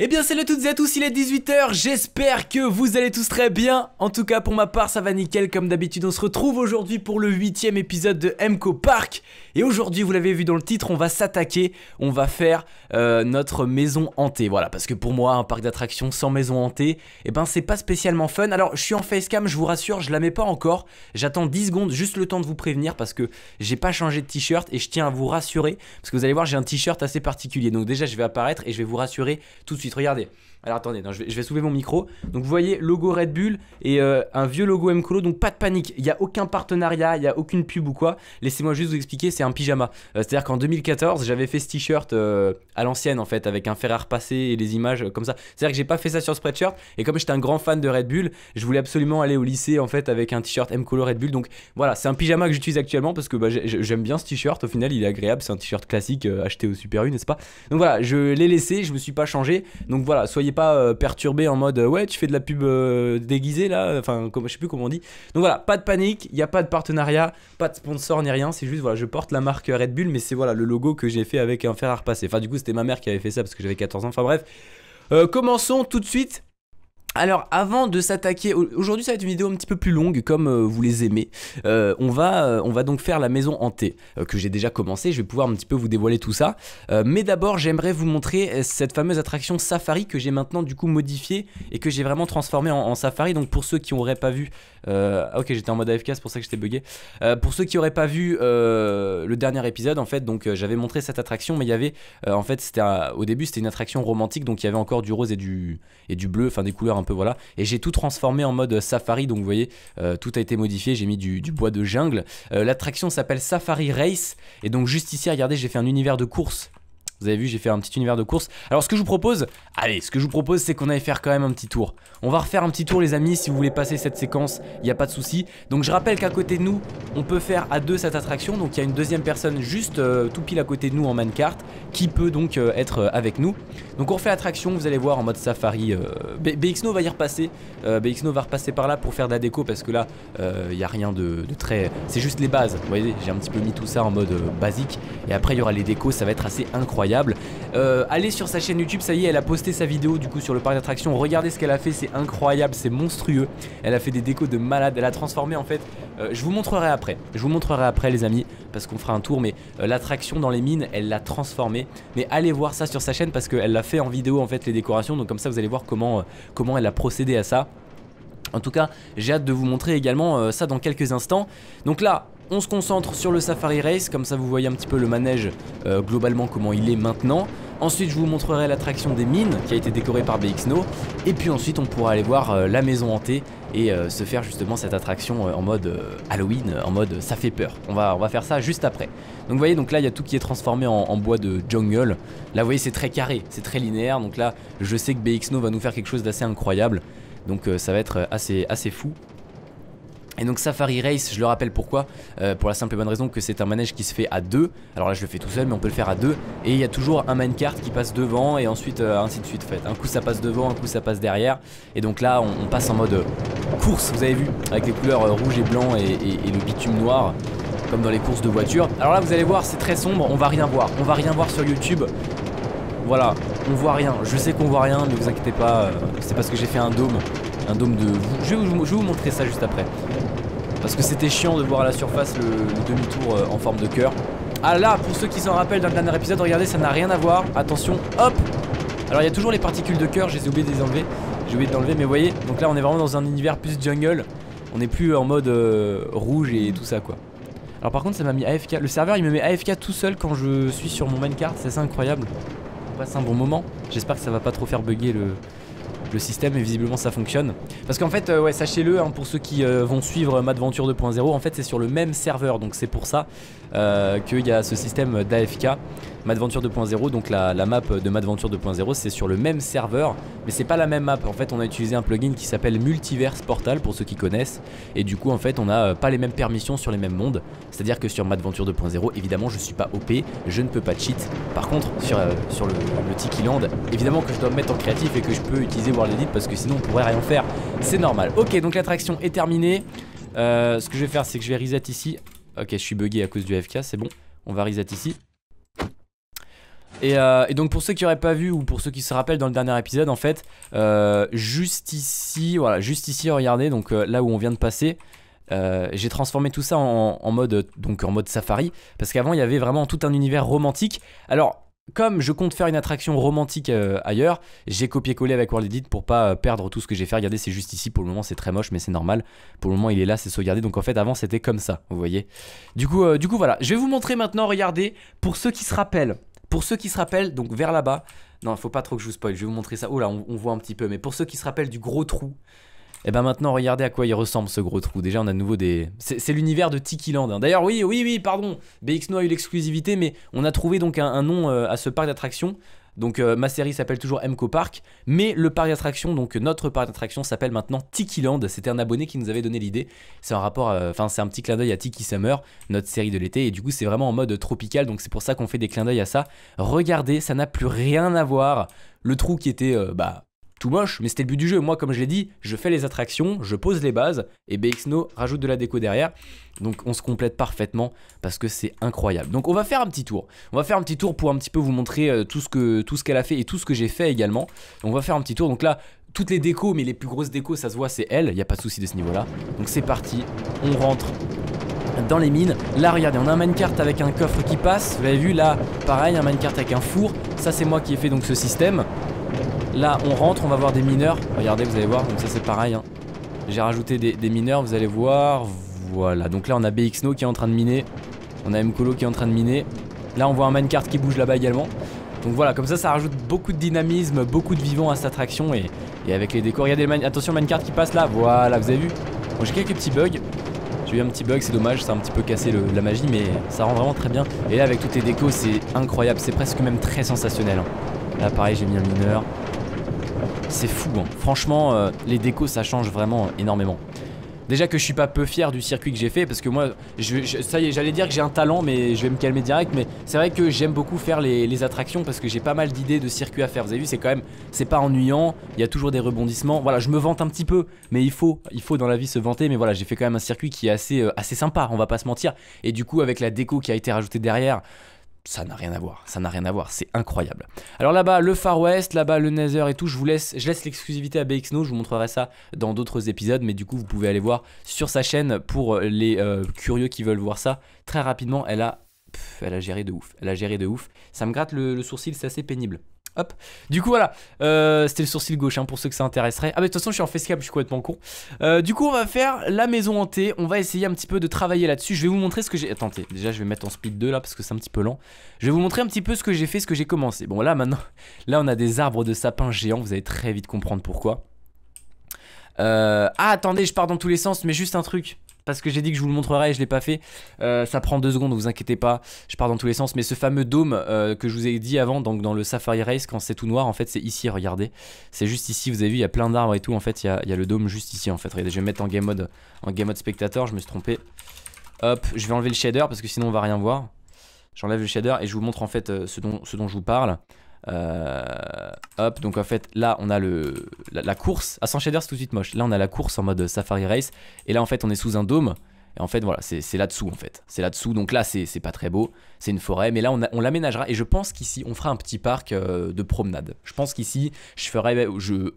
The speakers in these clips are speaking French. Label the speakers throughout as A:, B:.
A: Eh bien salut à toutes et à tous, il est 18h, j'espère que vous allez tous très bien En tout cas pour ma part ça va nickel comme d'habitude On se retrouve aujourd'hui pour le huitième épisode de MCO Park Et aujourd'hui vous l'avez vu dans le titre, on va s'attaquer, on va faire euh, notre maison hantée Voilà parce que pour moi un parc d'attractions sans maison hantée Eh ben c'est pas spécialement fun Alors je suis en facecam je vous rassure, je la mets pas encore J'attends 10 secondes, juste le temps de vous prévenir parce que j'ai pas changé de t-shirt Et je tiens à vous rassurer parce que vous allez voir j'ai un t-shirt assez particulier Donc déjà je vais apparaître et je vais vous rassurer tout de suite Regardez, alors attendez, je, vais, soulever mon micro. Donc vous voyez, logo Red Bull et euh, un vieux logo MColo. Donc pas de panique, il n'y a aucun partenariat, il n'y a aucune pub ou quoi. Laissez-moi juste vous expliquer, c'est un pyjama. Euh, c'est-à-dire qu'en 2014, j'avais fait ce t-shirt euh, à l'ancienne en fait, avec un fer à et les images comme ça. C'est-à-dire que j'ai pas fait ça sur Spreadshirt. Et comme j'étais un grand fan de Red Bull, je voulais absolument aller au lycée en fait avec un t-shirt MColo Red Bull. Donc voilà, c'est un pyjama que j'utilise actuellement parce que bah, j'aime bien ce t-shirt. Au final, il est agréable. C'est un t-shirt classique acheté au Super U, n'est-ce pas Donc voilà, je l'ai laissé, je me suis pas changé. Donc voilà, soyez pas euh, perturbé en mode ouais, tu fais de la pub euh, déguisée là, enfin, comme, je sais plus comment on dit. Donc voilà, pas de panique, il n'y a pas de partenariat, pas de sponsor ni rien, c'est juste voilà, je porte la marque Red Bull, mais c'est voilà le logo que j'ai fait avec un fer à repasser. Enfin, du coup, c'était ma mère qui avait fait ça parce que j'avais 14 ans, enfin bref. Euh, commençons tout de suite alors avant de s'attaquer, aujourd'hui ça va être une vidéo un petit peu plus longue comme euh, vous les aimez. Euh, on, va, euh, on va donc faire la maison hantée que j'ai déjà commencé, je vais pouvoir un petit peu vous dévoiler tout ça. mais d'abord j'aimerais vous montrer cette fameuse attraction Safari que j'ai maintenant du coup modifiée et que j'ai vraiment transformée en, Safari. Donc pour ceux qui n'auraient pas vu euh, ah, ok j'étais en mode AFK c'est pour ça que j'étais bugué. Euh, pour ceux qui auraient pas vu euh, le dernier épisode en fait donc j'avais montré cette attraction mais il y avait en fait c'était au début c'était une attraction romantique donc il y avait encore du rose et du et du bleu enfin des couleurs un peu voilà et j'ai tout transformé en mode safari donc vous voyez tout a été modifié j'ai mis du, du, bois de jungle. L'attraction s'appelle Safari Race et donc juste ici regardez j'ai fait un univers de course vous avez vu, j'ai fait un petit univers de course. Alors ce que je vous propose, allez, ce que je vous propose, c'est qu'on aille faire quand même un petit tour. On va refaire un petit tour, les amis, si vous voulez passer cette séquence, il n'y a pas de souci. Donc je rappelle qu'à côté de nous, on peut faire à deux cette attraction. Donc il y a une deuxième personne juste euh, tout pile à côté de nous en mannequin qui peut donc euh, être euh, avec nous. Donc on refait l'attraction. vous allez voir en mode safari. BXNO va y repasser. BXNO va repasser par là pour faire de la déco parce que là, il n'y a rien de, de très... C'est juste les bases. Vous voyez, j'ai un petit peu mis tout ça en mode basique. Et après, il y aura les décos, ça va être assez incroyable. Euh, allez sur sa chaîne YouTube, ça y est, elle a posté sa vidéo du coup sur le parc d'attractions. Regardez ce qu'elle a fait, c'est incroyable, c'est monstrueux. Elle a fait des décos de malade, elle a transformé en fait. Euh, je vous montrerai après, je vous montrerai après les amis, parce qu'on fera un tour, mais euh, l'attraction dans les mines, elle l'a transformée. Mais allez voir ça sur sa chaîne parce qu'elle l'a fait en vidéo en fait les décorations, donc comme ça vous allez voir comment, comment elle a procédé à ça. En tout cas, j'ai hâte de vous montrer également ça dans quelques instants. Donc là, on se concentre sur le Safari Race, comme ça vous voyez un petit peu le manège euh, globalement comment il est maintenant. Ensuite je vous montrerai l'attraction des mines qui a été décorée par BXNO. Et puis ensuite on pourra aller voir euh, la maison hantée et euh, se faire justement cette attraction en mode Halloween, en mode ça fait peur. On va, on va faire ça juste après. Donc vous voyez donc là il y a tout qui est transformé en, bois de jungle. Là vous voyez c'est très carré, c'est très linéaire. Donc là je sais que BXNO va nous faire quelque chose d'assez incroyable. Donc ça va être assez, assez fou et donc Safari Race, je le rappelle pourquoi, euh, pour la simple et bonne raison que c'est un manège qui se fait à deux. Alors là je le fais tout seul mais on peut le faire à deux. Et il y a toujours un minecart qui passe devant et ensuite euh, ainsi de suite. Fait. Un coup ça passe devant, un coup ça passe derrière. Et donc là on, passe en mode euh, course, vous avez vu, avec les couleurs rouge et blanc et, le bitume noir comme dans les courses de voiture Alors là vous allez voir c'est très sombre, on va rien voir. On va rien voir sur YouTube voilà, on voit rien. Je sais qu'on voit rien, Ne vous inquiétez pas, c'est parce que j'ai fait un dôme. Un dôme de. je vais vous montrer ça juste après. Parce que c'était chiant de voir à la surface le, demi-tour euh, en forme de cœur. Ah là, pour ceux qui s'en rappellent d'un dernier épisode, regardez, ça n'a rien à voir. Attention, hop Alors il y a toujours les particules de cœur, j'ai oublié de les enlever. J'ai oublié de l'enlever, mais vous voyez, donc là on est vraiment dans un univers plus jungle. On n'est plus en mode euh, rouge et tout ça quoi. Alors par contre ça m'a mis AFK. Le serveur il me met AFK tout seul quand je suis sur mon minecart, c'est incroyable. On passe un bon moment. J'espère que ça va pas trop faire bugger le, le système et visiblement ça fonctionne. Parce qu'en fait, euh, ouais, sachez-le, hein, pour ceux qui euh, vont suivre Madventure 2.0, en fait c'est sur le même serveur, donc c'est pour ça euh, qu'il y a ce système d'AFK. Madventure 2.0, donc la, map de Madventure 2.0, c'est sur le même serveur, mais c'est pas la même map. En fait, on a utilisé un plugin qui s'appelle Multiverse Portal pour ceux qui connaissent, et du coup, en fait, on n'a pas les mêmes permissions sur les mêmes mondes. C'est-à-dire que sur Madventure 2.0, évidemment, je suis pas OP, je ne peux pas cheat. Par contre, sur, sur le Tiki Land, évidemment que je dois me mettre en créatif et que je peux utiliser World parce que sinon on pourrait rien faire. C'est normal. Ok, donc l'attraction est terminée. Euh, ce que je vais faire, c'est que je vais reset ici. Ok, je suis bugué à cause du FK, c'est bon. On va reset ici. Et, euh, donc pour ceux qui n'auraient pas vu ou pour ceux qui se rappellent dans le dernier épisode en fait euh, juste ici voilà juste ici regardez donc là où on vient de passer j'ai transformé tout ça en, en, mode donc en mode safari parce qu'avant il y avait vraiment tout un univers romantique alors comme je compte faire une attraction romantique euh, ailleurs, j'ai copié-collé avec World Edit pour pas euh, perdre tout ce que j'ai fait. Regardez, c'est juste ici. Pour le moment, c'est très moche, mais c'est normal. Pour le moment, il est là, c'est sauvegardé. Donc en fait, avant, c'était comme ça, vous voyez. Du coup, euh, du coup, voilà. Je vais vous montrer maintenant, regardez, pour ceux qui se rappellent. Pour ceux qui se rappellent, donc vers là-bas. Non, il faut pas trop que je vous spoil. Je vais vous montrer ça. Oh là, on, on voit un petit peu. Mais pour ceux qui se rappellent du gros trou, et eh ben maintenant, regardez à quoi il ressemble ce gros trou. Déjà, on a de nouveau des. C'est l'univers de Tiki Land. Hein. D'ailleurs, oui, oui, oui, pardon. bx a eu l'exclusivité, mais on a trouvé donc un, nom euh, à ce parc d'attractions. Donc euh, ma série s'appelle toujours MCO Park, mais le parc d'attractions donc euh, notre parc d'attractions s'appelle maintenant Tiki Land. C'était un abonné qui nous avait donné l'idée. C'est un rapport, enfin c'est un petit clin d'œil à Tiki Summer, notre série de l'été, et du coup c'est vraiment en mode tropical, donc c'est pour ça qu'on fait des clins d'œil à ça. Regardez, ça n'a plus rien à voir. Le trou qui était bah tout moche, mais c'était le but du jeu. Moi, comme je l'ai dit, je fais les attractions, je pose les bases, et BXNO rajoute de la déco derrière. Donc on se complète parfaitement parce que c'est incroyable. Donc on va faire un petit tour. On va faire un petit tour pour un petit peu vous montrer euh, tout ce qu'elle a fait et tout ce que j'ai fait également. On va faire un petit tour. Donc là, toutes les décos, mais les plus grosses décos, ça se voit, c'est elle. Il n'y a pas de souci de ce niveau-là. Donc c'est parti, on rentre dans les mines. Là, regardez, on a un minecart avec un coffre qui passe. Vous avez vu, là, pareil, un minecart avec un four. Ça, c'est moi qui ai fait donc ce système. Là, on rentre, on va voir des mineurs. Regardez, vous allez voir, donc ça c'est pareil. Hein. J'ai rajouté des, mineurs, vous allez voir. Voilà, donc là on a BXNO qui est en train de miner. On a Mkolo qui est en train de miner. Là on voit un minecart qui bouge là-bas également. Donc voilà, comme ça, ça rajoute beaucoup de dynamisme, beaucoup de vivant à cette attraction. Et, avec les décors, regardez, attention, minecart qui passe là. Voilà, vous avez vu Bon, j'ai quelques petits bugs. J'ai eu un petit bug, c'est dommage, ça a un petit peu cassé la magie, mais ça rend vraiment très bien. Et là, avec toutes les décos, c'est incroyable, c'est presque même très sensationnel. Hein. Là, pareil, j'ai mis un mineur. C'est fou, hein. franchement, euh, les décos ça change vraiment énormément. Déjà que je suis pas peu fier du circuit que j'ai fait parce que moi, je, ça y est, j'allais dire que j'ai un talent mais je vais me calmer direct mais c'est vrai que j'aime beaucoup faire les, attractions parce que j'ai pas mal d'idées de circuits à faire. Vous avez vu, c'est quand même, c'est pas ennuyant, il y a toujours des rebondissements. Voilà, je me vante un petit peu mais il faut, il faut dans la vie se vanter mais voilà, j'ai fait quand même un circuit qui est assez, euh, assez sympa, on va pas se mentir. Et du coup avec la déco qui a été rajoutée derrière, ça n'a rien à voir, ça n'a rien à voir, c'est incroyable. Alors là-bas, le Far West, là-bas, le Nether et tout, je vous laisse, je laisse l'exclusivité à BXNO, je vous montrerai ça dans d'autres épisodes, mais du coup, vous pouvez aller voir sur sa chaîne pour euh, les euh, curieux qui veulent voir ça très rapidement. Elle a, elle a géré de ouf, elle a géré de ouf. Ça me gratte le sourcil, c'est assez pénible. Hop. Du coup, voilà. Euh, c'était le sourcil gauche hein, pour ceux que ça intéresserait. Ah, mais de toute façon, je suis en facecam, je suis complètement con. Euh, du coup, on va faire la maison hantée. On va essayer un petit peu de travailler là-dessus. Je vais vous montrer ce que j'ai. Attendez, déjà, je vais mettre en speed 2 là parce que c'est un petit peu lent. Je vais vous montrer un petit peu ce que j'ai fait, ce que j'ai commencé. Bon, là, maintenant, là, on a des arbres de sapin géants. Vous allez très vite comprendre pourquoi. Euh, ah, attendez, je pars dans tous les sens, mais juste un truc parce que j'ai dit que je vous le montrerai et je l'ai pas fait. Euh, ça prend deux secondes, vous inquiétez pas, je pars dans tous les sens. Mais ce fameux dôme euh, que je vous ai dit avant, donc dans le Safari Race, quand c'est tout noir, en fait, c'est ici, regardez. C'est juste ici, vous avez vu, il y a plein d'arbres et tout. En fait, il y a, le dôme juste ici, en fait. je vais mettre en game mode, en game mode spectateur, je me suis trompé. Hop, je vais enlever le shader parce que sinon on va rien voir. J'enlève le shader et je vous montre en fait euh, ce dont je vous parle. Euh, hop, donc en fait, là, on a le, la, course. à ah, sans shader, c'est tout de suite moche. Là, on a la course en mode euh, Safari Race. Et là, en fait, on est sous un dôme. Et en fait, voilà, c'est là-dessous, en fait. C'est là-dessous. Donc là, c'est pas très beau. C'est une forêt. Mais là, on, l'aménagera. Et je pense qu'ici, on fera un petit parc euh, de promenade. Je pense qu'ici, je ferai,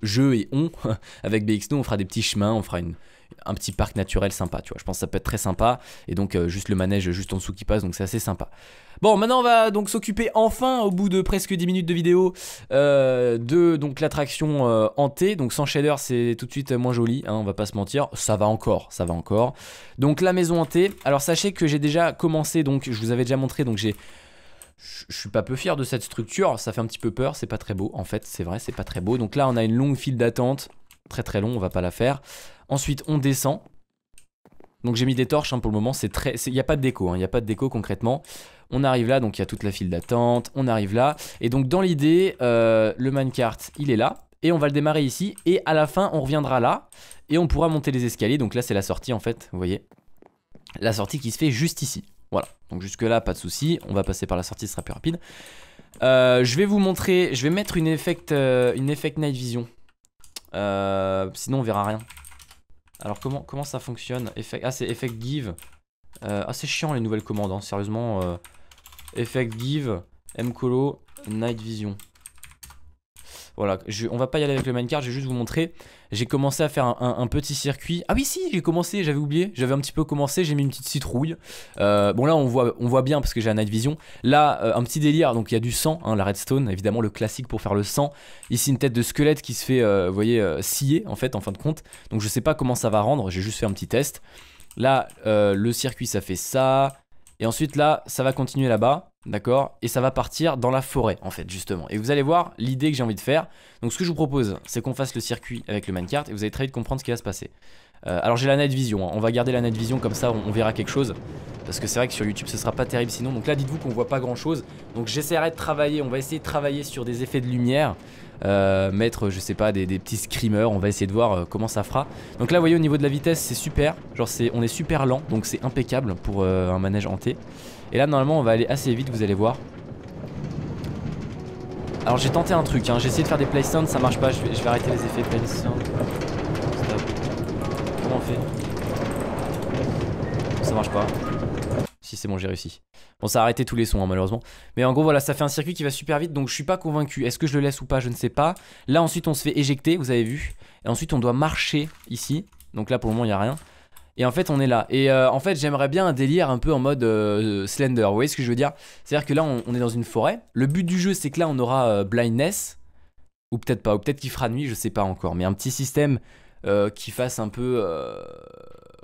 A: jeu et on, avec bx on fera des petits chemins. On fera une, un petit parc naturel sympa, tu vois. Je pense que ça peut être très sympa. Et donc, euh, juste le manège juste en dessous qui passe, donc c'est assez sympa. Bon, maintenant, on va donc s'occuper enfin, au bout de presque 10 minutes de vidéo, euh, de donc l'attraction euh, hantée. Donc, sans shader, c'est tout de suite moins joli, hein, on va pas se mentir. Ça va encore, ça va encore. Donc, la maison hantée. Alors, sachez que j'ai déjà commencé, donc je vous avais déjà montré, donc j'ai je suis pas peu fier de cette structure, ça fait un petit peu peur, c'est pas très beau en fait, c'est vrai, c'est pas très beau. Donc là, on a une longue file d'attente très très long, on va pas la faire. Ensuite, on descend. Donc j'ai mis des torches hein, pour le moment, c'est très, il n'y a pas de déco, hein, il n'y a pas de déco concrètement. On arrive là, donc il y a toute la file d'attente, on arrive là. Et donc dans l'idée, euh, le minecart, il est là. Et on va le démarrer ici, et à la fin, on reviendra là, et on pourra monter les escaliers. Donc là, c'est la sortie en fait, vous voyez. La sortie qui se fait juste ici. Voilà, donc jusque là, pas de souci. On va passer par la sortie, ce sera plus rapide. Euh, je vais vous montrer, je vais mettre une effect, euh, une effect night vision euh, sinon, on verra rien. Alors, comment, comment ça fonctionne Ah, c'est Effect Give. Euh, ah, c'est chiant les nouvelles commandes, hein. sérieusement. Euh, effect Give, Mcolo, Night Vision. Voilà, on va pas y aller avec le minecart, je vais juste vous montrer. J'ai commencé à faire un, petit circuit. Ah oui, si, j'ai commencé, j'avais oublié. J'avais un petit peu commencé, j'ai mis une petite citrouille. Euh, bon, là, on voit, on voit bien parce que j'ai un night vision. Là, euh, un petit délire, donc il y a du sang, hein, la redstone, évidemment, le classique pour faire le sang. Ici, une tête de squelette qui se fait, euh, vous voyez, scier en fait, en fin de compte. Donc, je sais pas comment ça va rendre, j'ai juste fait un petit test. Là, le circuit, ça fait ça. Et ensuite là, ça va continuer là-bas, d'accord Et ça va partir dans la forêt, en fait, justement. Et vous allez voir l'idée que j'ai envie de faire. Donc ce que je vous propose, c'est qu'on fasse le circuit avec le minecart et vous allez très vite comprendre ce qui va se passer. Euh, alors j'ai la nette vision, hein. on va garder la night vision comme ça on, verra quelque chose. Parce que c'est vrai que sur YouTube ce sera pas terrible sinon. Donc là dites-vous qu'on voit pas grand chose. Donc j'essaierai de travailler, on va essayer de travailler sur des effets de lumière. Euh, mettre je sais pas des, petits screamers, on va essayer de voir euh, comment ça fera. Donc là vous voyez au niveau de la vitesse c'est super, genre c'est on est super lent donc c'est impeccable pour un manège hanté. Et là normalement on va aller assez vite vous allez voir. Alors j'ai tenté un truc, hein. j'ai essayé de faire des play sound. ça marche pas, je vais, arrêter les effets playstones fait Ça marche pas. Si c'est bon, j'ai réussi. Bon, ça a arrêté tous les sons, hein, malheureusement. Mais en gros, voilà, ça fait un circuit qui va super vite, donc je suis pas convaincu. Est-ce que je le laisse ou pas Je ne sais pas. Là, ensuite, on se fait éjecter, vous avez vu. Et ensuite, on doit marcher ici. Donc là, pour le moment, il n'y a rien. Et en fait, on est là. Et euh, en fait, j'aimerais bien un délire un peu en mode euh, Slender. Vous voyez ce que je veux dire C'est-à-dire que là, on, est dans une forêt. Le but du jeu, c'est que là, on aura euh, Blindness. Ou peut-être pas. Ou peut-être qu'il fera nuit, je sais pas encore. Mais un petit système euh, qui fasse un peu euh,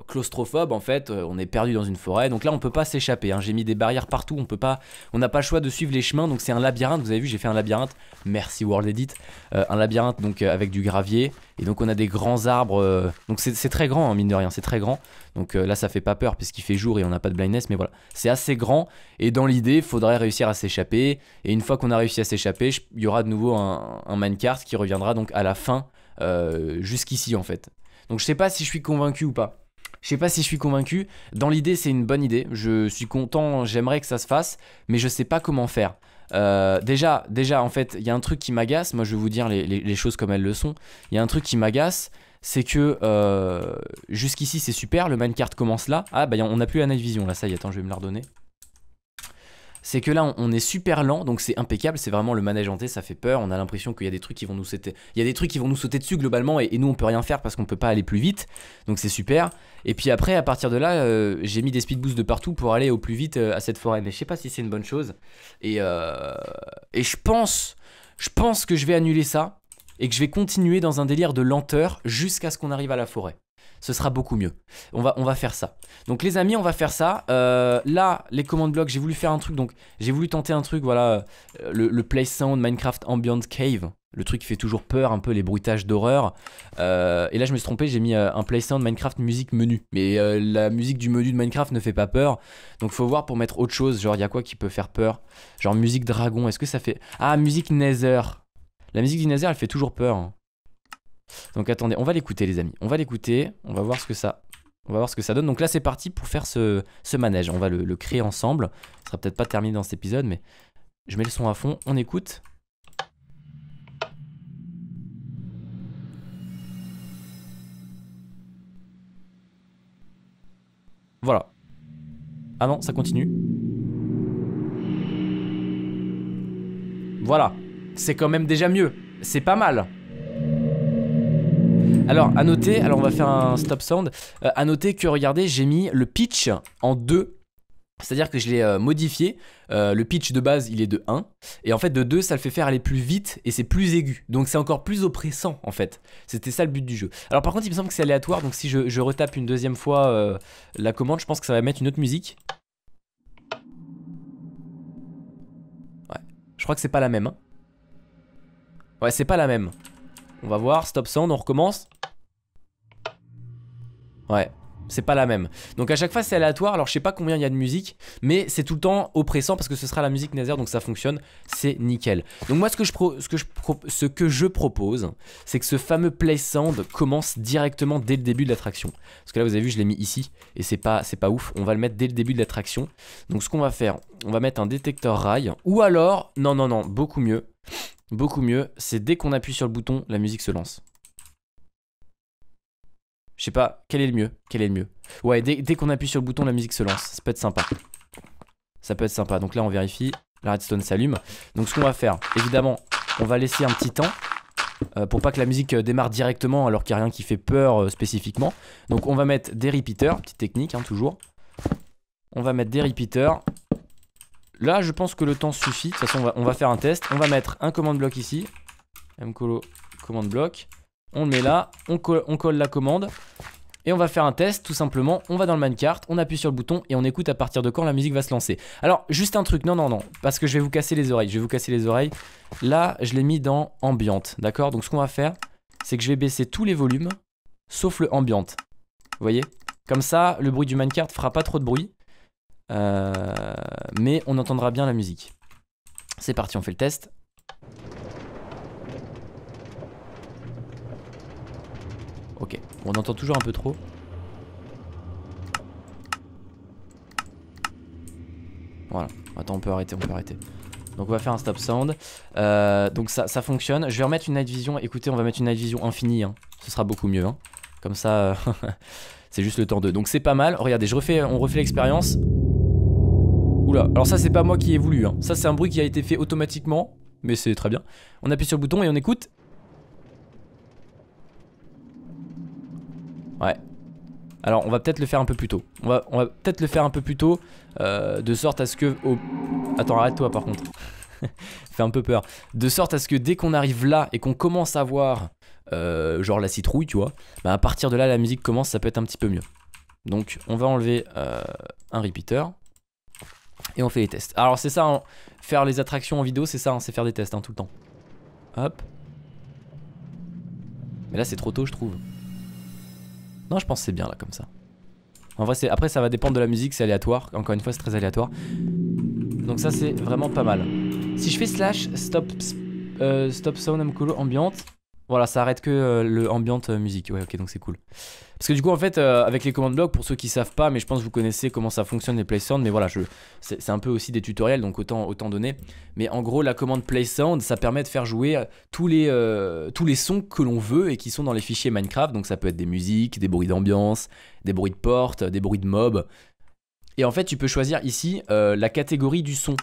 A: claustrophobe en fait, euh, on est perdu dans une forêt. Donc là on peut pas s'échapper. Hein. J'ai mis des barrières partout, on peut pas, on n'a pas le choix de suivre les chemins. Donc c'est un labyrinthe. Vous avez vu, j'ai fait un labyrinthe. Merci World Edit. un labyrinthe donc avec du gravier et donc on a des grands arbres. donc c'est très grand en hein, mine de rien, c'est très grand. Donc là ça fait pas peur puisqu'il fait jour et on n'a pas de blindness. Mais voilà, c'est assez grand et dans l'idée faudrait réussir à s'échapper. Et une fois qu'on a réussi à s'échapper, il y aura de nouveau un, un minecart qui reviendra donc à la fin euh, jusqu'ici en fait. Donc je sais pas si je suis convaincu ou pas. Je sais pas si je suis convaincu. Dans l'idée, c'est une bonne idée. Je suis content, j'aimerais que ça se fasse, mais je sais pas comment faire. Euh, déjà, déjà, en fait, il y a un truc qui m'agace. Moi, je vais vous dire les, choses comme elles le sont. Il y a un truc qui m'agace, c'est que euh, jusqu'ici, c'est super. Le minecart commence là. Ah, bah, on a plus la night vision là. Ça y est, attends, je vais me la redonner c'est que là on, est super lent, donc c'est impeccable, c'est vraiment le manège hanté, ça fait peur, on a l'impression qu'il y a des trucs qui vont nous sauter, il y a des trucs qui vont nous sauter dessus globalement et, nous on peut rien faire parce qu'on peut pas aller plus vite, donc c'est super. Et puis après à partir de là, euh, j'ai mis des speed boosts de partout pour aller au plus vite euh, à cette forêt, mais je sais pas si c'est une bonne chose. Et euh, et je pense, je pense que je vais annuler ça et que je vais continuer dans un délire de lenteur jusqu'à ce qu'on arrive à la forêt ce sera beaucoup mieux. On va, on va faire ça. Donc les amis, on va faire ça. Euh, là, les commandes blocs, j'ai voulu faire un truc, donc j'ai voulu tenter un truc, voilà, euh, le, Play Sound Minecraft Ambient Cave. Le truc qui fait toujours peur, un peu les bruitages d'horreur. Euh, et là, je me suis trompé, j'ai mis un Play Sound Minecraft musique menu. Mais la musique du menu de Minecraft ne fait pas peur. Donc faut voir pour mettre autre chose. Genre, il y a quoi qui peut faire peur Genre musique dragon, est-ce que ça fait... Ah, musique Nether. La musique du Nether, elle fait toujours peur. Hein. Donc attendez, on va l'écouter les amis. On va l'écouter, on va voir ce que ça on va voir ce que ça donne. Donc là, c'est parti pour faire ce, manège. On va le, créer ensemble. Ce sera peut-être pas terminé dans cet épisode, mais je mets le son à fond. On écoute. Voilà. Ah non, ça continue. Voilà. C'est quand même déjà mieux. C'est pas mal. Alors, à noter, alors on va faire un stop sound. Euh, à noter que, regardez, j'ai mis le pitch en 2. C'est-à-dire que je l'ai euh, modifié. Euh, le pitch de base, il est de 1. Et en fait, de 2, ça le fait faire aller plus vite et c'est plus aigu. Donc c'est encore plus oppressant, en fait. C'était ça le but du jeu. Alors par contre, il me semble que c'est aléatoire. Donc si je, retape une deuxième fois la commande, je pense que ça va mettre une autre musique. Ouais. Je crois que c'est pas la même. Hein. Ouais, c'est pas la même. On va voir. Stop sound, on recommence. Ouais. C'est pas la même. Donc à chaque fois c'est aléatoire, alors je sais pas combien il y a de musique, mais c'est tout le temps oppressant parce que ce sera la musique Nazer, donc ça fonctionne, c'est nickel. Donc moi ce que je, ce que je, ce que je propose, c'est que ce fameux play sound commence directement dès le début de l'attraction. Parce que là vous avez vu je l'ai mis ici, et c'est pas, pas ouf, on va le mettre dès le début de l'attraction. Donc ce qu'on va faire, on va mettre un détecteur rail, ou alors, non non non, beaucoup mieux, beaucoup mieux, c'est dès qu'on appuie sur le bouton, la musique se lance. Je sais pas, quel est le mieux Quel est le mieux Ouais, dès, qu'on appuie sur le bouton, la musique se lance. Ça peut être sympa. Ça peut être sympa. Donc là, on vérifie. La redstone s'allume. Donc ce qu'on va faire, évidemment, on va laisser un petit temps. Euh, pour pas que la musique euh, démarre directement alors qu'il n'y a rien qui fait peur euh, spécifiquement. Donc on va mettre des repeaters, petite technique hein, toujours. On va mettre des repeaters. Là je pense que le temps suffit, de toute façon on va, faire un test. On va mettre un command block ici, mcolo command block. On le met là, on colle la commande et on va faire un test tout simplement. On va dans le minecart, on appuie sur le bouton et on écoute à partir de quand la musique va se lancer. Alors juste un truc, non non non, parce que je vais vous casser les oreilles, je vais vous casser les oreilles. Là je l'ai mis dans ambiante, d'accord Donc ce qu'on va faire, c'est que je vais baisser tous les volumes sauf le ambiante. Vous voyez Comme ça le bruit du minecart fera pas trop de bruit, euh, mais on entendra bien la musique. C'est parti, on fait le test. Ok. On entend toujours un peu trop. Voilà. Attends, on peut arrêter, on peut arrêter. Donc on va faire un stop sound. Euh, donc ça, fonctionne. Je vais remettre une night vision. Écoutez, on va mettre une night vision infinie. Hein. Ce sera beaucoup mieux. Hein. Comme ça, euh, c'est juste le temps de. Donc c'est pas mal. Regardez, je refais, on refait l'expérience. Oula, alors ça c'est pas moi qui ai voulu. Hein. Ça c'est un bruit qui a été fait automatiquement. Mais c'est très bien. On appuie sur le bouton et on écoute. Ouais. Alors on va peut-être le faire un peu plus tôt. On va, on va peut-être le faire un peu plus tôt. Euh, de sorte à ce que... Attends, arrête-toi par contre. fais un peu peur. De sorte à ce que dès qu'on arrive là et qu'on commence à voir euh, genre la citrouille, tu vois, bah à partir de là la musique commence, ça peut être un petit peu mieux. Donc on va enlever euh, un repeater et on fait les tests. Alors c'est ça, hein. faire les attractions en vidéo, c'est ça, hein. c'est faire des tests hein, tout le temps. Hop. Mais là c'est trop tôt je trouve. Non, je pense c'est bien là comme ça. En vrai, après ça va dépendre de la musique, c'est aléatoire. Encore une fois, c'est très aléatoire. Donc ça, c'est vraiment pas mal. Si je fais slash stop euh, stop sound ambiante, voilà, ça arrête que l'ambiance euh, le euh, musique. Ouais, ok, donc c'est cool. Parce que du coup, en fait, euh, avec les commandes blocs, pour ceux qui savent pas, mais je pense que vous connaissez comment ça fonctionne les play sound. mais voilà, c'est, un peu aussi des tutoriels, donc autant, autant donner. Mais en gros, la commande play sound, ça permet de faire jouer tous les, tous les sons que l'on veut et qui sont dans les fichiers Minecraft. Donc ça peut être des musiques, des bruits d'ambiance, des bruits de porte, des bruits de mob. Et en fait, tu peux choisir ici la catégorie du son.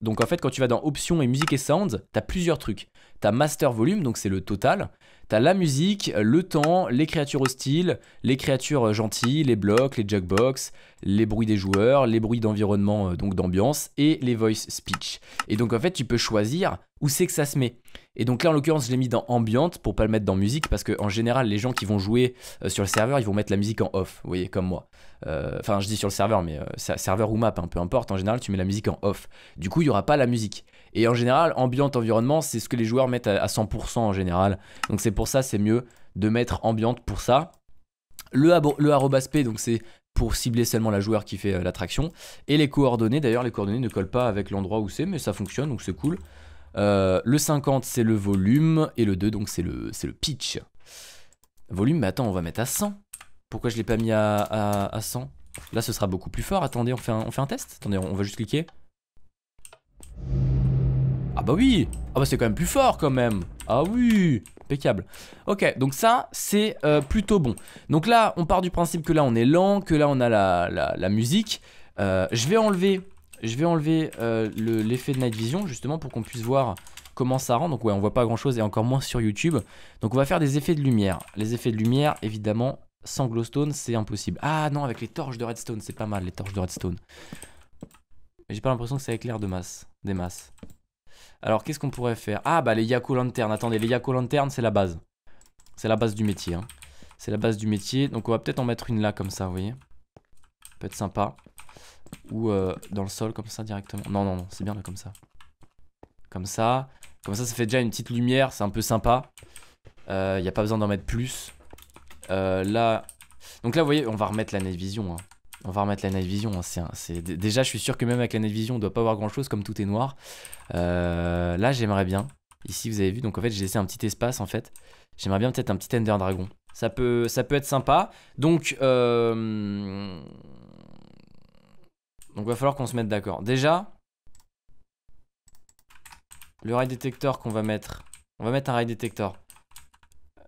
A: Donc en fait, quand tu vas dans Options et Musique et Sound, as plusieurs trucs tu master volume, donc c'est le total. Tu as la musique, le temps, les créatures hostiles, les créatures euh, gentilles, les blocs, les jackbox, les bruits des joueurs, les bruits d'environnement, euh, donc d'ambiance, et les voice speech. Et donc en fait, tu peux choisir où c'est que ça se met. Et donc là, en l'occurrence, je l'ai mis dans ambiante pour pas le mettre dans musique parce que en général, les gens qui vont jouer euh, sur le serveur, ils vont mettre la musique en off, vous voyez, comme moi. Enfin, je dis sur le serveur, mais serveur ou map, hein, peu importe. En général, tu mets la musique en off. Du coup, il n'y aura pas la musique. Et en général, ambiante, environnement, c'est ce que les joueurs mettent à 100% en général. Donc c'est pour ça, c'est mieux de mettre ambiante pour ça. Le, le arrobas P, donc c'est pour cibler seulement la joueur qui fait euh, l'attraction. Et les coordonnées, d'ailleurs, les coordonnées ne collent pas avec l'endroit où c'est, mais ça fonctionne, donc c'est cool. Euh, le 50, c'est le volume, et le 2, donc c'est le, le pitch. Volume, mais attends, on va mettre à 100. Pourquoi je ne l'ai pas mis à, 100 Là, ce sera beaucoup plus fort. Attendez, on on fait un test Attendez, on va juste cliquer. Ah bah oui Ah bah c'est quand même plus fort quand même Ah oui Impeccable. Ok, donc ça, c'est euh, plutôt bon. Donc là, on part du principe que là, on est lent, que là, on a la, musique. Euh, je vais enlever, je vais enlever euh, l'effet de Night Vision, justement, pour qu'on puisse voir comment ça rend. Donc ouais, on voit pas grand-chose, et encore moins sur YouTube. Donc on va faire des effets de lumière. Les effets de lumière, évidemment, sans glowstone, c'est impossible. Ah non, avec les torches de redstone, c'est pas mal, les torches de redstone. J'ai pas l'impression que ça éclaire de masse, des masses. Alors, qu'est-ce qu'on pourrait faire Ah, bah les Yako Lanternes. Attendez, les Yako Lanternes, c'est la base. C'est la base du métier. Hein. C'est la base du métier. Donc, on va peut-être en mettre une là, comme ça, vous voyez. Ça peut être sympa. Ou euh, dans le sol, comme ça, directement. Non, non, non, c'est bien là, comme ça. Comme ça. Comme ça, ça fait déjà une petite lumière. C'est un peu sympa. Il euh, n'y a pas besoin d'en mettre plus. Euh, là. Donc là, vous voyez, on va remettre la Night Hein. On va remettre la night vision. Hein, déjà, je suis sûr que même avec la night vision, on doit pas avoir grand chose comme tout est noir. Euh, là, j'aimerais bien. Ici, vous avez vu, donc en fait, j'ai laissé un petit espace en fait. J'aimerais bien peut-être un petit Ender Dragon. Ça peut, ça peut être sympa. Donc, euh... donc va falloir qu'on se mette d'accord. Déjà, le rail détecteur qu'on va mettre, on va mettre un rail detector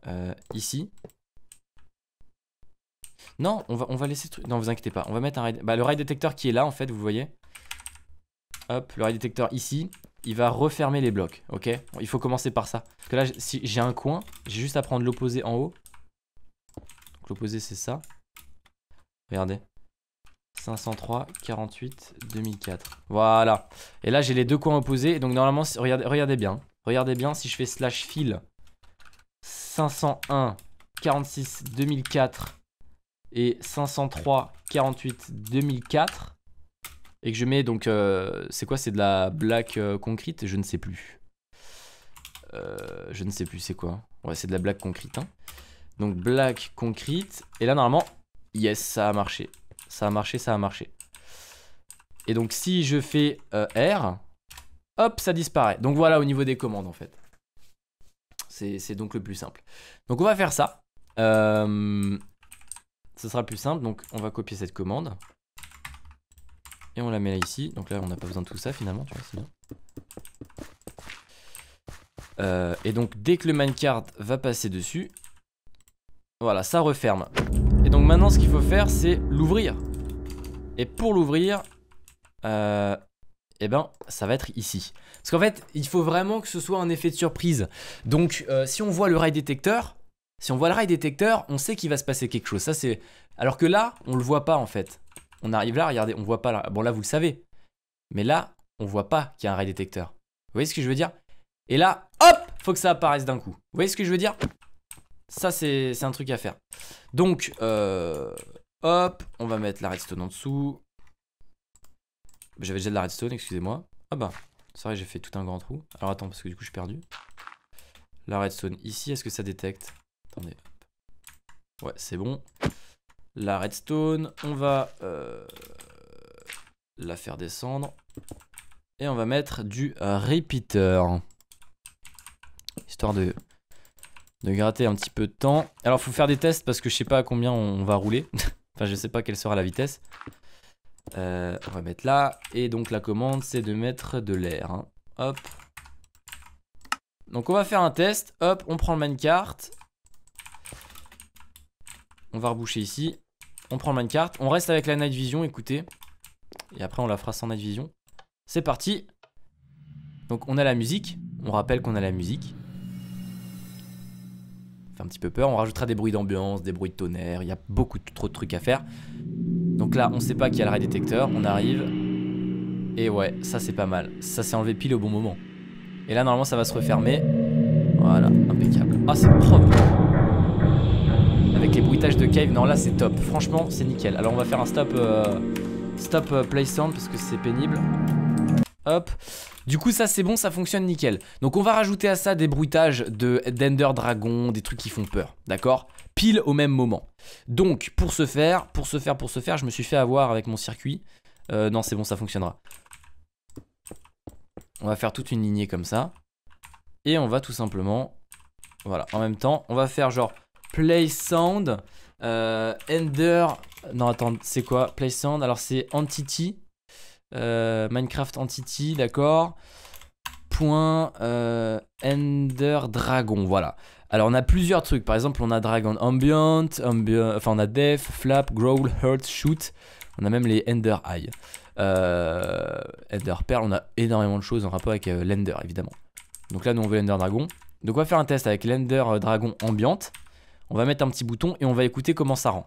A: euh, ici. Non, on va, on va laisser... Non, vous inquiétez pas. On va mettre un rail... Bah, le rail détecteur qui est là, en fait, vous voyez. Hop, le rail détecteur ici. Il va refermer les blocs, ok Il faut commencer par ça. Parce que là, si j'ai un coin, j'ai juste à prendre l'opposé en haut. l'opposé, c'est ça. Regardez. 503, 48, 2004. Voilà. Et là, j'ai les deux coins opposés. Donc normalement, regardez, regardez bien. Regardez bien, si je fais slash fil 501, 46, 2004, et 503 48 2004 et que je mets donc euh, c'est quoi c'est de la black euh, concrete je ne sais plus euh, je ne sais plus c'est quoi ouais c'est de la black concrete hein. donc black concrete et là normalement yes ça a marché ça a marché ça a marché et donc si je fais R hop ça disparaît donc voilà au niveau des commandes en fait c'est donc le plus simple donc on va faire ça euh, ce sera plus simple, donc on va copier cette commande. Et on la met là ici. Donc là, on n'a pas besoin de tout ça finalement, tu vois, c'est bien. Euh, et donc, dès que le minecart va passer dessus, voilà, ça referme. Et donc maintenant, ce qu'il faut faire, c'est l'ouvrir. Et pour l'ouvrir, euh, eh ben, ça va être ici. Parce qu'en fait, il faut vraiment que ce soit un effet de surprise. Donc, euh, si on voit le rail détecteur, si on voit le rail détecteur, on sait qu'il va se passer quelque chose. Ça, c'est. Alors que là, on le voit pas en fait. On arrive là, regardez, on voit pas là. Bon, là, vous le savez. Mais là, on voit pas qu'il y a un rail détecteur. Vous voyez ce que je veux dire Et là, hop Faut que ça apparaisse d'un coup. Vous voyez ce que je veux dire Ça, c'est un truc à faire. Donc, euh, hop, on va mettre la redstone en dessous. J'avais déjà de la redstone, excusez-moi. Ah bah, c'est vrai, j'ai fait tout un grand trou. Alors attends, parce que du coup, je suis perdu. La redstone ici, est-ce que ça détecte Attendez. Ouais, c'est bon. La redstone, on va euh, la faire descendre. Et on va mettre du euh, repeater. Histoire de, de gratter un petit peu de temps. Alors, faut faire des tests parce que je sais pas à combien on va rouler. enfin, je sais pas quelle sera la vitesse. Euh, on va mettre là. Et donc, la commande, c'est de mettre de l'air. Hein. Hop. Donc, on va faire un test. Hop, on prend le minecart. On va reboucher ici. On prend le minecart. On reste avec la night vision, écoutez. Et après, on la fera sans night vision. C'est parti. Donc, on a la musique. On rappelle qu'on a la musique. Fait un petit peu peur. On rajoutera des bruits d'ambiance, des bruits de tonnerre. Il y a beaucoup trop de trucs à faire. Donc là, on sait pas qu'il y a le ray détecteur. On arrive. Et ouais, ça c'est pas mal. Ça s'est enlevé pile au bon moment. Et là, normalement, ça va se refermer. Voilà, impeccable. Ah, c'est propre avec les bruitages de cave. Non, là c'est top. Franchement, c'est nickel. Alors on va faire un stop, euh, stop euh, play sound parce que c'est pénible. Hop. Du coup ça c'est bon, ça fonctionne nickel. Donc on va rajouter à ça des bruitages de d'Ender Dragon, des trucs qui font peur, d'accord Pile au même moment. Donc pour ce faire, pour ce faire, pour ce faire, je me suis fait avoir avec mon circuit. Euh, non c'est bon, ça fonctionnera. On va faire toute une lignée comme ça. Et on va tout simplement... Voilà, en même temps, on va faire genre... Play Sound, euh, Ender. Non, attends, c'est quoi Play Sound, alors c'est Entity. Euh, Minecraft Entity, d'accord. Point euh, Ender Dragon, voilà. Alors on a plusieurs trucs, par exemple on a Dragon Ambient, enfin on a def Flap, Growl, Hurt, Shoot, on a même les Ender Eye. Ender Pearl, on a énormément de choses en rapport avec l'Ender évidemment. Donc là nous on veut l'Ender Dragon. Donc on va faire un test avec l'Ender Dragon Ambient. On va mettre un petit bouton et on va écouter comment ça rend.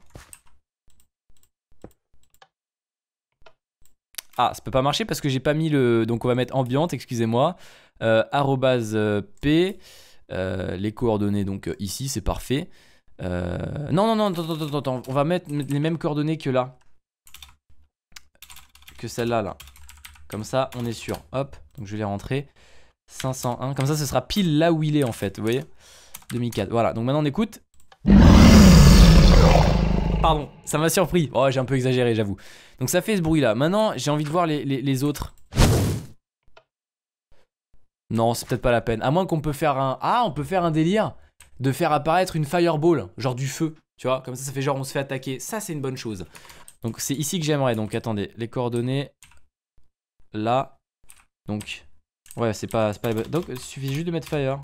A: Ah, ça peut pas marcher parce que j'ai pas mis le... Donc on va mettre ambiante, excusez-moi. Euh, arrobase euh, @p. Euh, les coordonnées donc ici, c'est parfait. Non, non, non, attends, attends, attends. On va mettre les mêmes coordonnées que là. Que celle-là, là. Comme ça, on est sûr. Hop, donc je vais les rentrer. 501. Comme ça, ce sera pile là où il est en fait, vous voyez 2004. Voilà, donc maintenant on écoute pardon, ça m'a surpris. Oh, j'ai un peu exagéré, j'avoue. Donc ça fait ce bruit là. Maintenant, j'ai envie de voir les, autres. Non, c'est peut-être pas la peine. À moins qu'on peut faire un. Ah, on peut faire un délire de faire apparaître une fireball, genre du feu. Tu vois, comme ça, ça fait genre on se fait attaquer. Ça, c'est une bonne chose. Donc c'est ici que j'aimerais. Donc attendez, les coordonnées. Là. Donc. Ouais, c'est pas, pas. Donc il suffit juste de mettre fire.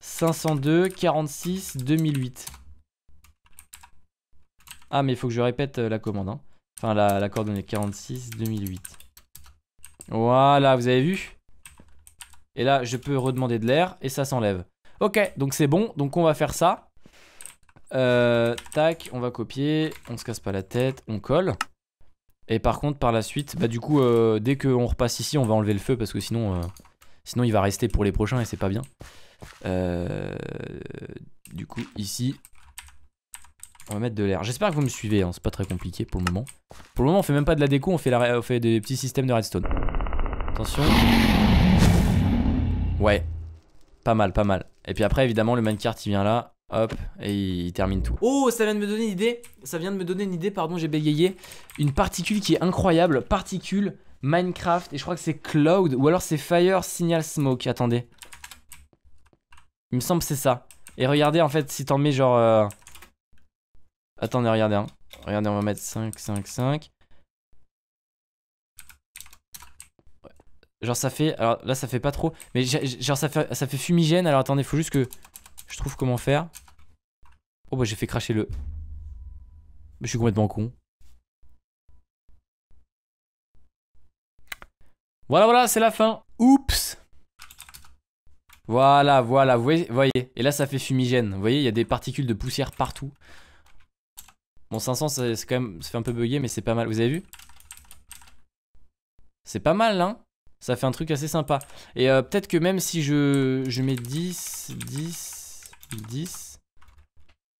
A: 502, 46, 2008. Ah, mais il faut que je répète euh, la commande. Hein. Enfin, la, coordonnée 46-2008. Voilà, vous avez vu Et là, je peux redemander de l'air et ça s'enlève. Ok, donc c'est bon. Donc on va faire ça. Euh, tac, on va copier. On se casse pas la tête. On colle. Et par contre, par la suite, bah du coup, dès euh, dès qu'on repasse ici, on va enlever le feu parce que sinon, sinon il va rester pour les prochains et c'est pas bien. du coup, ici, on va mettre de l'air. J'espère que vous me suivez, hein. c'est pas très compliqué pour le moment. Pour le moment, on fait même pas de la déco, on fait, des petits systèmes de redstone. Attention. Ouais. Pas mal, pas mal. Et puis après, évidemment, le minecart, il vient là. Hop, et il termine tout. Oh, ça vient de me donner une idée. Ça vient de me donner une idée, pardon, j'ai bégayé. Une particule qui est incroyable. Particule, Minecraft, et je crois que c'est Cloud, ou alors c'est Fire Signal Smoke. Attendez. Il me semble que c'est ça. Et regardez, en fait, si t'en mets genre... Euh, Attendez, regardez. Hein. Regardez, on va mettre 5, 5, 5. Genre ça fait... Alors là ça fait pas trop. Mais genre ça fait, ça fait fumigène. Alors attendez, faut juste que je trouve comment faire. Oh bah j'ai fait cracher le... Je suis complètement con. Voilà, voilà, c'est la fin. Oups Voilà, voilà, vous voyez. Et là ça fait fumigène. Vous voyez, il y a des particules de poussière partout. 500, c'est quand même, ça fait un peu bugger, mais c'est pas mal. Vous avez vu C'est pas mal, hein Ça fait un truc assez sympa. Et euh, peut-être que même si je, mets 10, 10, 10...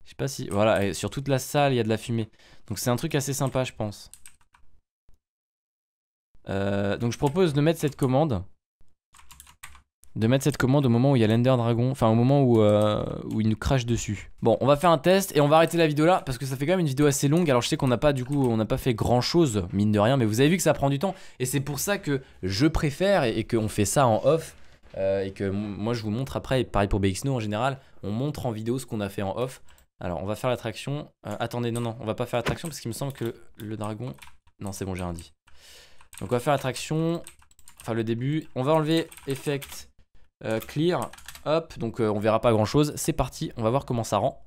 A: Je sais pas si... Voilà, sur toute la salle, il y a de la fumée. Donc c'est un truc assez sympa, je pense. Euh, donc je propose de mettre cette commande de mettre cette commande au moment où il y a l'Ender Dragon, enfin au moment où, euh, où il nous crache dessus. Bon, on va faire un test et on va arrêter la vidéo là parce que ça fait quand même une vidéo assez longue. Alors je sais qu'on n'a pas du coup, on n'a pas fait grand chose mine de rien, mais vous avez vu que ça prend du temps et c'est pour ça que je préfère et, qu'on fait ça en off euh, et que moi je vous montre après. Et pareil pour BXNO en général, on montre en vidéo ce qu'on a fait en off. Alors on va faire l'attraction. Euh, attendez, non non, on va pas faire l'attraction parce qu'il me semble que le dragon. Non, c'est bon, j'ai rien dit. Donc on va faire l'attraction. Enfin le début. On va enlever effect euh, clear. Hop, donc euh, on verra pas grand chose. C'est parti, on va voir comment ça rend.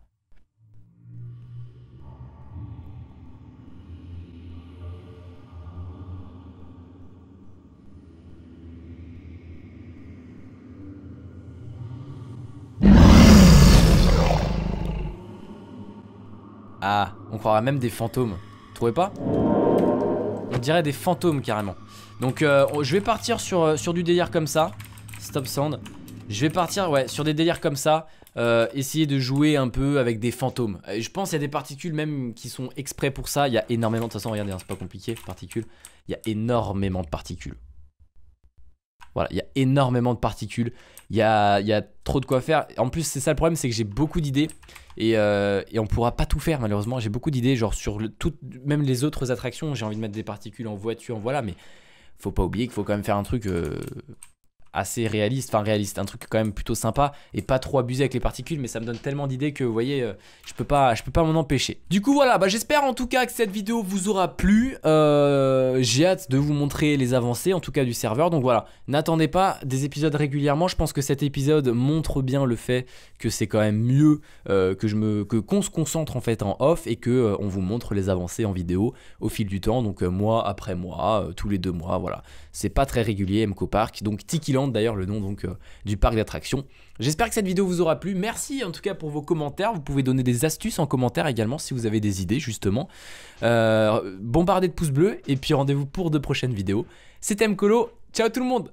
A: Ah, on croirait même des fantômes. trouvez pas On dirait des fantômes carrément. Donc euh, je vais partir sur, sur du délire comme ça. Stop Sand. Je vais partir ouais, sur des délires comme ça. Euh, essayer de jouer un peu avec des fantômes. Euh, je pense qu'il y a des particules même qui sont exprès pour ça. Il y a énormément de toute façon, regardez, hein, c'est pas compliqué, particules. Il y a énormément de particules. Voilà, il y a énormément de particules. Il y a, y trop de quoi faire. En plus, c'est ça le problème, c'est que j'ai beaucoup d'idées. Et, euh, et, on pourra pas tout faire malheureusement. J'ai beaucoup d'idées, genre sur le, tout, même les autres attractions. J'ai envie de mettre des particules en voiture, en voilà, mais faut pas oublier qu'il faut quand même faire un truc assez réaliste, enfin réaliste, un truc quand même plutôt sympa et pas trop abusé avec les particules, mais ça me donne tellement d'idées que vous voyez, euh, je peux pas, peux pas m'en empêcher. Du coup voilà, bah, j'espère en tout cas que cette vidéo vous aura plu. Euh, j'ai hâte de vous montrer les avancées, en tout cas du serveur. Donc voilà, n'attendez pas des épisodes régulièrement. Je pense que cet épisode montre bien le fait que c'est quand même mieux euh, que je me, que qu'on se concentre en fait en off et que on vous montre les avancées en vidéo au fil du temps. Donc mois après mois, tous les deux mois, voilà. C'est pas très régulier MCO Park. Donc Land d'ailleurs le nom donc euh, du parc d'attractions. J'espère que cette vidéo vous aura plu. Merci en tout cas pour vos commentaires. Vous pouvez donner des astuces en commentaire également si vous avez des idées justement. Euh, bombardez de pouces bleus et puis rendez-vous pour de prochaines vidéos. C'était Mkolo. Ciao tout le monde